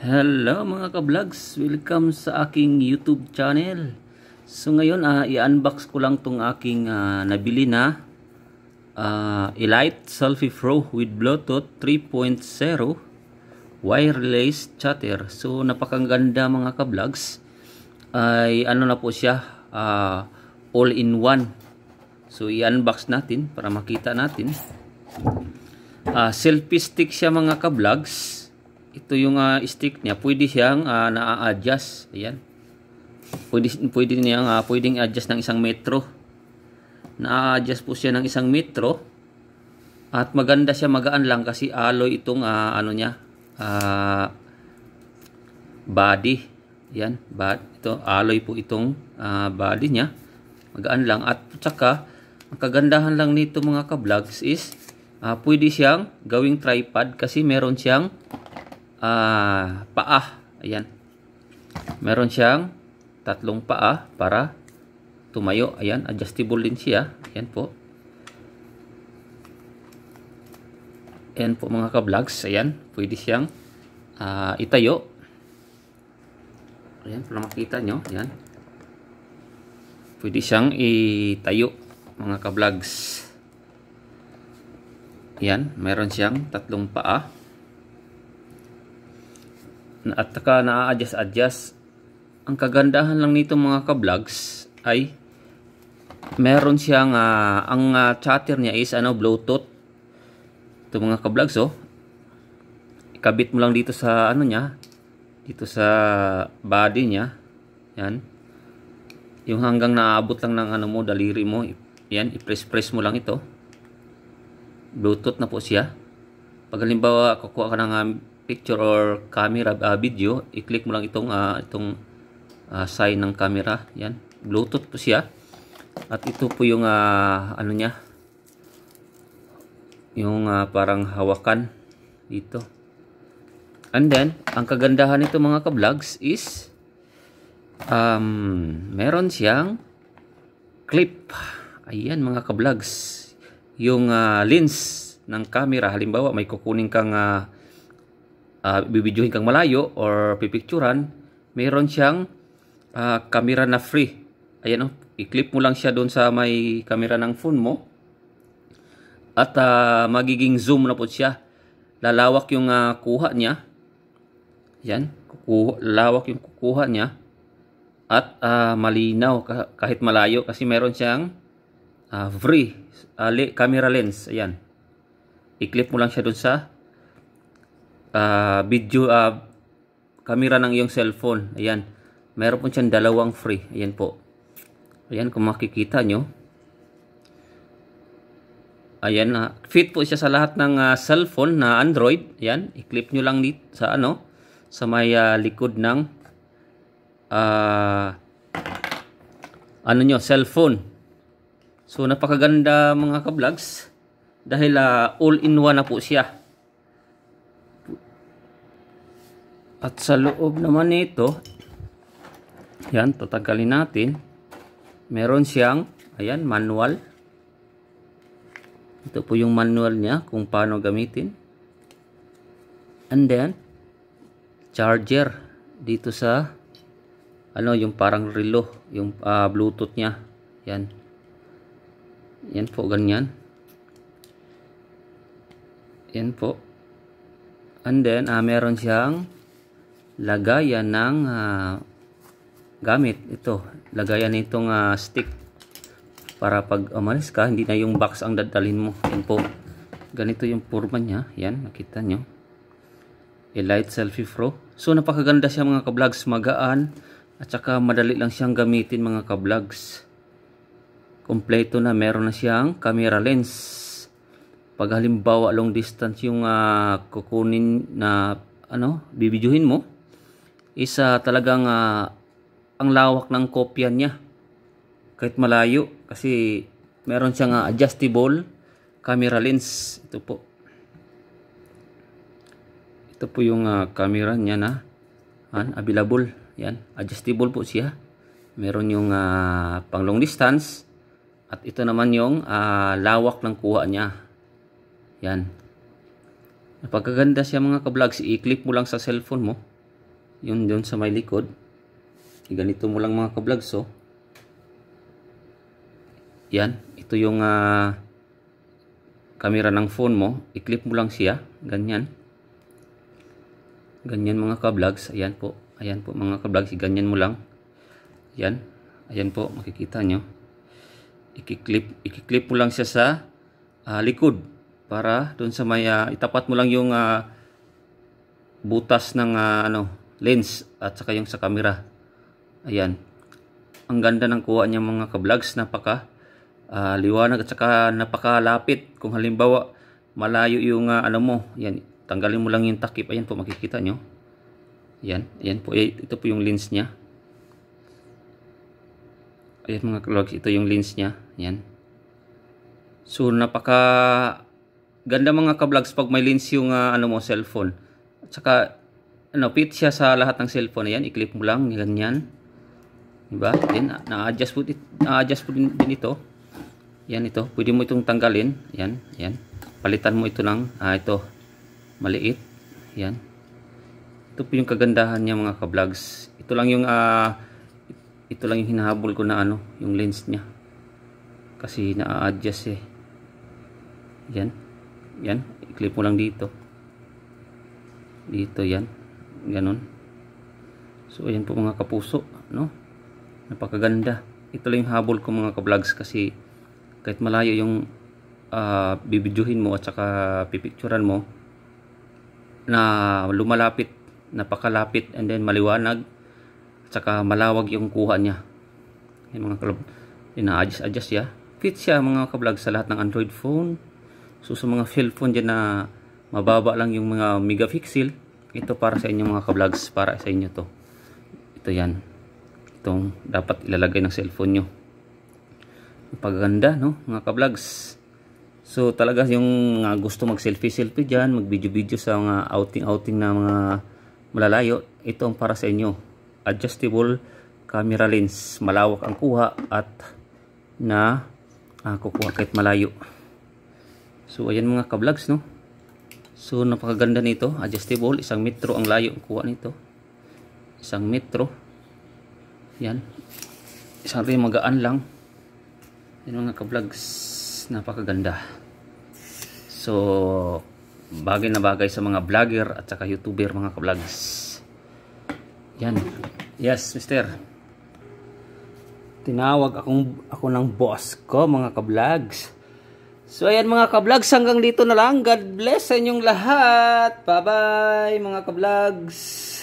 Hello mga ka-vlogs, welcome sa aking YouTube channel. So ngayon uh, i-unbox ko lang tong aking uh, nabili na uh, Elite Selfie Pro with Bluetooth 3.0 wireless chatter. So napakaganda mga ka-vlogs. Ay ano na po siya, uh, all in one. So i-unbox natin para makita natin. Uh, selfie stick siya mga ka-vlogs ito yung uh, stick niya, pwede siyang uh, ah, na-adjust. Ayan. Pwede, pwede niyang, uh, pwedeng adjust ng isang metro. Na-adjust po siya ng isang metro. At maganda siya, magaan lang kasi alloy itong uh, ano niya, uh, body. Ayan, bad, ito, alloy po itong uh, body niya. Magaan lang. At tsaka, ang kagandahan lang nito mga ka-vlogs is uh, pwede siyang gawing tripod kasi meron siyang uh, paa. Ayan. Meron siyang tatlong paa para tumayo. Ayan, adjustable din siya. Ayan po. Ayan po mga ka-vlogs. Ayan, pwede siyang uh, itayo. Ayan, para makita nyo. Ayan. Pwede siyang itayo mga ka-vlogs. Ayan, meron siyang tatlong paa at saka na-adjust-adjust. Ang kagandahan lang nito mga kablogs ay meron siyang uh, ang uh, chatter niya is ano Bluetooth. Ito mga kablogs oh. Ikabit mo lang dito sa ano niya dito sa body niya. Yan. Yung hanggang naabot lang ng ano mo daliri mo. Yan, i-press-press mo lang ito. Bluetooth na po siya. Pag halimbawa kukuha ka ng um, picture or camera uh, video, i-click mo lang itong uh, itong uh, ah, sign ng camera. Yan, Bluetooth po siya. At ito po yung uh, ano niya. Yung uh, parang hawakan dito. And then, ang kagandahan nito mga ka-vlogs is um, meron siyang clip. Ayan mga ka-vlogs. Yung uh, lens ng camera, halimbawa may kukunin kang uh, uh, ah, bibidyuhin kang malayo or pipicturan, mayroon siyang uh, camera na free. Ayan o, oh, i-clip mo lang siya doon sa may camera ng phone mo at uh, magiging zoom na po siya. Lalawak yung uh, kuha niya. Yan, kukuha, lalawak yung kukuha niya at uh, malinaw kahit malayo kasi meron siyang uh, free uh, camera lens. Ayan. I-clip mo lang siya doon sa uh, video uh, camera ng iyong cellphone. Ayan. Meron po siyang dalawang free. Ayan po. Ayan kung makikita nyo. Ayan na. Uh, fit po siya sa lahat ng uh, cellphone na Android. Ayan. I-clip nyo lang dito sa ano. Sa may uh, likod ng uh, ano nyo, cellphone. So napakaganda mga kablogs. Dahil uh, all-in-one na po siya. At sa loob naman nito, yan, tatanggalin natin. Meron siyang, ayan, manual. Ito po yung manual niya kung paano gamitin. And then, charger dito sa ano yung parang relo yung uh, bluetooth niya yan yan po ganyan yan po and then uh, meron siyang lagayan ng uh, gamit ito lagayan nitong uh, ah, stick para pag umalis ka hindi na yung box ang dadalhin mo yan po ganito yung forma niya yan nakita nyo Elite Selfie Pro so napakaganda siya mga kablogs magaan at saka madali lang siyang gamitin mga kablogs kompleto na meron na siyang camera lens pag halimbawa long distance yung uh, kukunin na ano, bibidyuhin mo isa talagang uh, ang lawak ng kopya niya kahit malayo kasi meron siyang uh, adjustable camera lens ito po ito po yung uh, camera niya na an available yan adjustable po siya meron yung uh, pang long distance at ito naman yung uh, lawak ng kuha niya yan napagkaganda siya mga ka-vlogs i-clip mo lang sa cellphone mo yun doon sa may likod e, ganito mo lang mga kablags so oh. yan ito yung uh, camera ng phone mo i-clip mo lang siya ganyan ganyan mga kablags ayan po ayan po mga kablags ganyan mo lang yan ayan po makikita nyo i-clip i-clip mo lang siya sa uh, likod para doon sa may uh, itapat mo lang yung uh, butas ng uh, ano lens at saka yung sa camera. Ayan. Ang ganda ng kuha niya mga kablogs. Napaka uh, liwanag at saka napakalapit. Kung halimbawa malayo yung uh, ano mo. Ayan. Tanggalin mo lang yung takip. Ayan po makikita nyo. Ayan. Ayan po. Eh, ito po yung lens niya. Ayan mga kablogs. Ito yung lens niya. Ayan. So napaka ganda mga kablogs pag may lens yung uh, ano mo cellphone. At saka ano, fit siya sa lahat ng cellphone na yan. I-click mo lang, ganyan. Diba? Then, ah, na-adjust po, na-adjust po din, din ito. Yan ito. Pwede mo itong tanggalin. Yan, yan. Palitan mo ito ng, ah, ito, maliit. Yan. Ito po yung kagandahan niya mga ka-vlogs. Ito lang yung, ah, ito lang yung hinahabol ko na ano, yung lens niya. Kasi na-adjust eh. Yan. Yan. I-clip mo lang dito. Dito, yan ganun so ayan po mga kapuso no napakaganda ito lang yung habol ko mga kablogs kasi kahit malayo yung uh, ah, bibidyuhin mo at saka pipicturan mo na lumalapit napakalapit and then maliwanag at saka malawag yung kuha niya yung mga kalab ina-adjust adjust siya fit siya mga kablog sa lahat ng android phone so sa mga cellphone dyan na mababa lang yung mga megapixel ito para sa inyo mga kablogs para sa inyo to ito yan itong dapat ilalagay ng cellphone nyo paganda no mga kablogs so talaga yung mga gusto mag selfie selfie dyan mag video video sa mga outing outing na mga malalayo ito ang para sa inyo adjustable camera lens malawak ang kuha at na ah, kukuha kahit malayo so ayan mga kablogs no So napakaganda nito, adjustable, isang metro ang layo kuha nito. Isang metro. Yan. Isang rin magaan lang. Yan mga ka-vlogs, napakaganda. So bagay na bagay sa mga vlogger at saka YouTuber mga ka-vlogs. Yan. Yes, mister. Tinawag akong ako ng boss ko mga ka-vlogs So ayan mga ka-vlogs, hanggang dito na lang. God bless sa inyong lahat. Bye-bye mga ka-vlogs.